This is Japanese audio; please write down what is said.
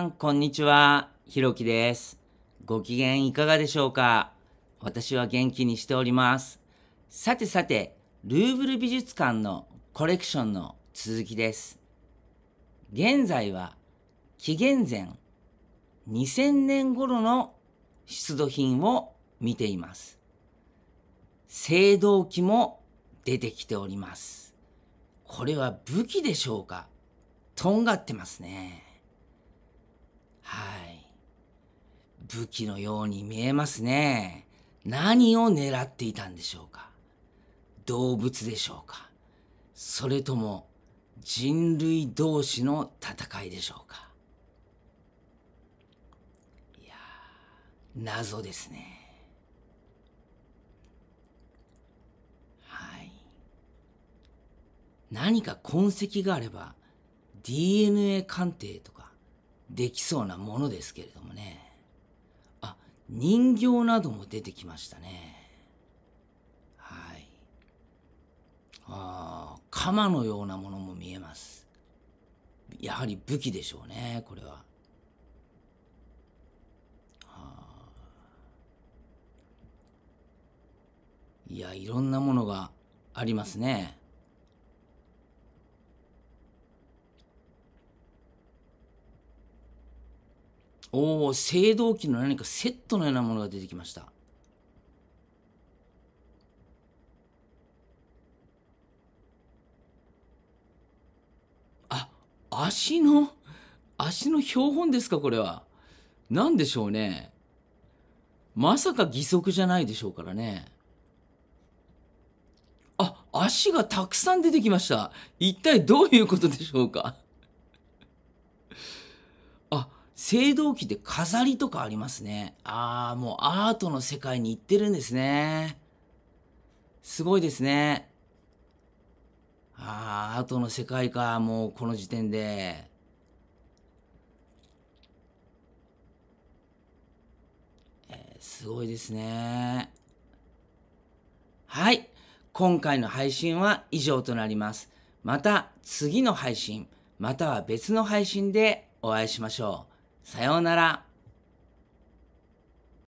さん、こんにちは。ひろきです。ご機嫌いかがでしょうか私は元気にしております。さてさて、ルーブル美術館のコレクションの続きです。現在は、紀元前2000年頃の出土品を見ています。青銅器も出てきております。これは武器でしょうかとんがってますね。武器のように見えますね。何を狙っていたんでしょうか動物でしょうかそれとも人類同士の戦いでしょうかいや謎ですね。はい。何か痕跡があれば DNA 鑑定とかできそうなものですけれどもね。人形なども出てきましたね。はい。ああ、鎌のようなものも見えます。やはり武器でしょうね、これは。はいや、いろんなものがありますね。おお、青銅器の何かセットのようなものが出てきました。あ、足の、足の標本ですか、これは。何でしょうね。まさか義足じゃないでしょうからね。あ、足がたくさん出てきました。一体どういうことでしょうか。青銅器で飾りとかありますね。ああ、もうアートの世界に行ってるんですね。すごいですね。ああ、アートの世界か、もうこの時点で。えー、すごいですね。はい。今回の配信は以上となります。また次の配信、または別の配信でお会いしましょう。さようなら。